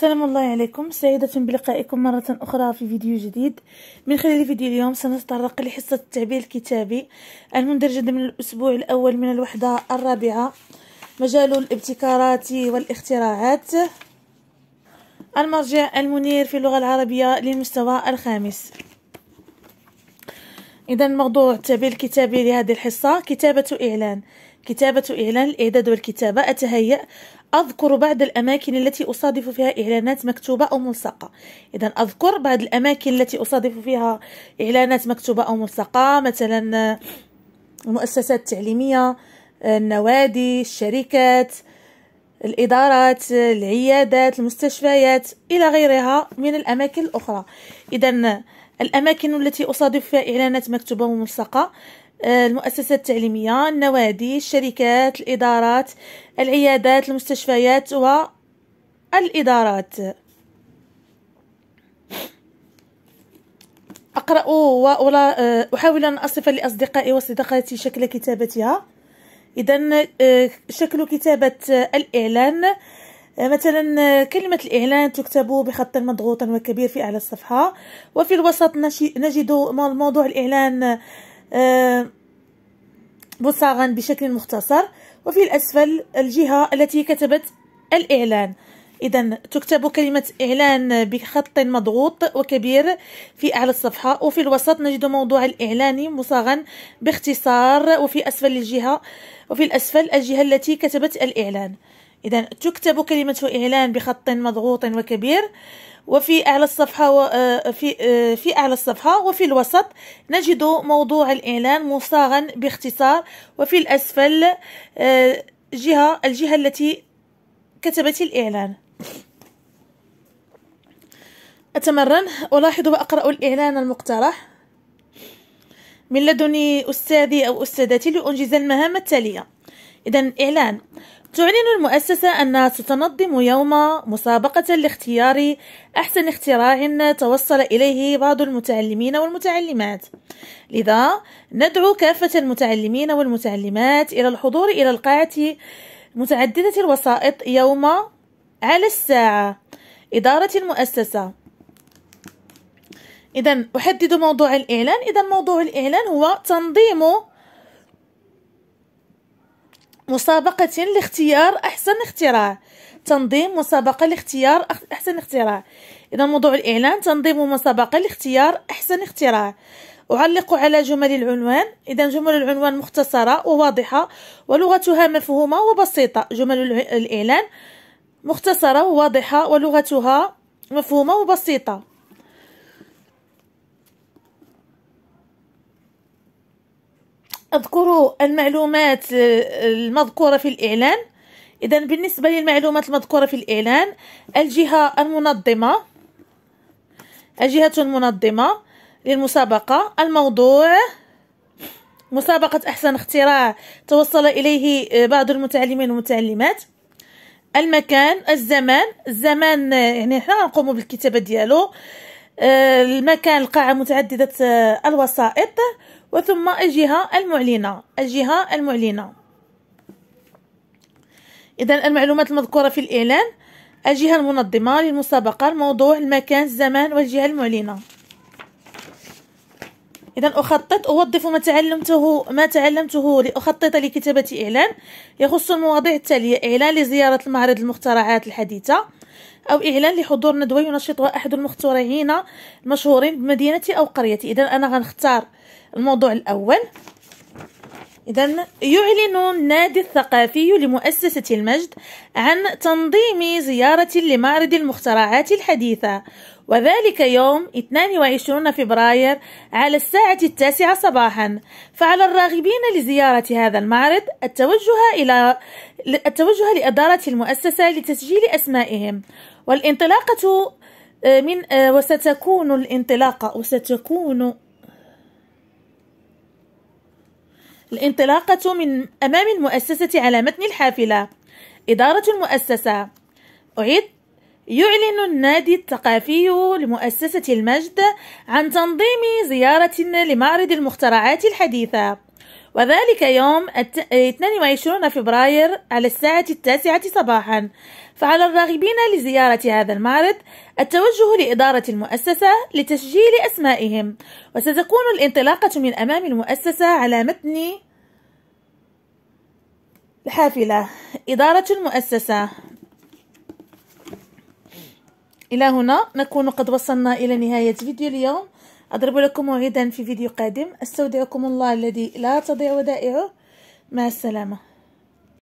السلام الله عليكم سعيدة بلقائكم مرة أخرى في فيديو جديد من خلال فيديو اليوم سنتطرق لحصة التعبير الكتابي المندرجة من الأسبوع الأول من الوحدة الرابعة مجال الابتكارات والاختراعات المرجع المنير في اللغة العربية للمستوى الخامس إذا موضوع التعبير الكتابي لهذه الحصة كتابة إعلان كتابة إعلان الإعداد والكتابة أتهيأ أذكر بعض الأماكن التي أصادف فيها إعلانات مكتوبة أو ملصقة إذا أذكر بعض الأماكن التي أصادف فيها إعلانات مكتوبة أو ملصقة مثلا المؤسسات التعليمية النوادي الشركات الإدارات العيادات المستشفيات إلى غيرها من الأماكن الأخرى إذا الأماكن التي أصادف فيها إعلانات مكتوبة وملصقة آه، المؤسسات التعليمية النوادي الشركات الإدارات العيادات المستشفيات والإدارات أقرأ وأحاول آه، أحاول أن أصف لأصدقائي وصديقاتي شكل كتابتها إذا آه، شكل كتابة الإعلان آه، مثلا آه، كلمة الإعلان تكتب بخط مضغوط وكبير في أعلى الصفحة وفي الوسط نجد موضوع الإعلان مصاغا آه، بشكل مختصر وفي الأسفل الجهة التي كتبت الإعلان إذا تكتب كلمة إعلان بخط مضغوط وكبير في أعلى الصفحة وفي الوسط نجد موضوع الإعلان مصاغا باختصار وفي أسفل الجهة وفي الأسفل الجهة التي كتبت الإعلان إذا تكتب كلمة إعلان بخط مضغوط وكبير وفي أعلى الصفحة وفي آه، آه، في أعلى الصفحة وفي الوسط نجد موضوع الإعلان مصاغا باختصار وفي الأسفل آه، جهة الجهة التي كتبت الإعلان أتمرن ألاحظ وأقرأ الإعلان المقترح من لدني أستاذي أو أستاذتي لأنجز المهام التالية إذا إعلان تعلن المؤسسة أنها ستنظم يوم مسابقة لاختيار أحسن اختراع توصل إليه بعض المتعلمين والمتعلمات لذا ندعو كافة المتعلمين والمتعلمات إلى الحضور إلى القاعة متعددة الوسائط يوم على الساعة إدارة المؤسسة إذا أحدد موضوع الإعلان إذا موضوع الإعلان هو تنظيم مسابقة لاختيار أحسن اختراع تنظيم مسابقة لاختيار أحسن اختراع إذا موضوع الإعلان تنظيم مسابقة لاختيار أحسن اختراع أعلق على جمل العنوان إذا جمل العنوان مختصرة وواضحة ولغتها مفهومة وبسيطة جمل الإعلان مختصرة وواضحة ولغتها مفهومة وبسيطة اذكروا المعلومات آه، المذكورة في الإعلان إذا بالنسبة للمعلومات المذكورة في الإعلان الجهة المنظمة الجهة المنظمة للمسابقة الموضوع مسابقة أحسن اختراع توصل إليه آه، بعض المتعلمين والمتعلمات المكان الزمان الزمان آه، يعني حنا نقوم بالكتابة ديالو آه، المكان القاعة متعددة آه، الوسائط وثم الجهة المعلنة الجهة المعلنة إذا المعلومات المذكورة في الإعلان الجهة المنظمة للمسابقة الموضوع المكان الزمان والجهة المعلنة إذا أخطط أوظف ما تعلمته ما تعلمته لأخطط لكتابة إعلان يخص المواضيع التالية إعلان لزيارة المعرض المخترعات الحديثة أو إعلان لحضور ندوة ينشطها أحد المخترعين المشهورين بمدينتي أو قريتي إذا أنا غنختار الموضوع الأول إذا يعلن النادي الثقافي لمؤسسة المجد عن تنظيم زيارة لمعرض المخترعات الحديثة وذلك يوم 22 فبراير على الساعة التاسعة صباحا فعلى الراغبين لزيارة هذا المعرض التوجه إلى التوجه لإدارة المؤسسة لتسجيل أسمائهم والانطلاقة آه، من آه، وستكون الانطلاقة وستكون الانطلاقة من أمام المؤسسة على متن الحافلة إدارة المؤسسة أعيد يعلن النادي الثقافي لمؤسسة المجد عن تنظيم زيارة لمعرض المخترعات الحديثة وذلك يوم 22 فبراير على الساعة التاسعة صباحا فعلى الراغبين لزيارة هذا المعرض التوجه لإدارة المؤسسة لتسجيل أسمائهم وستكون الانطلاقة من أمام المؤسسة على متن الحافلة إدارة المؤسسة إلى هنا نكون قد وصلنا إلى نهاية فيديو اليوم أضرب لكم موعدا في فيديو قادم أستودعكم الله الذي لا تضيع ودائعه مع السلامة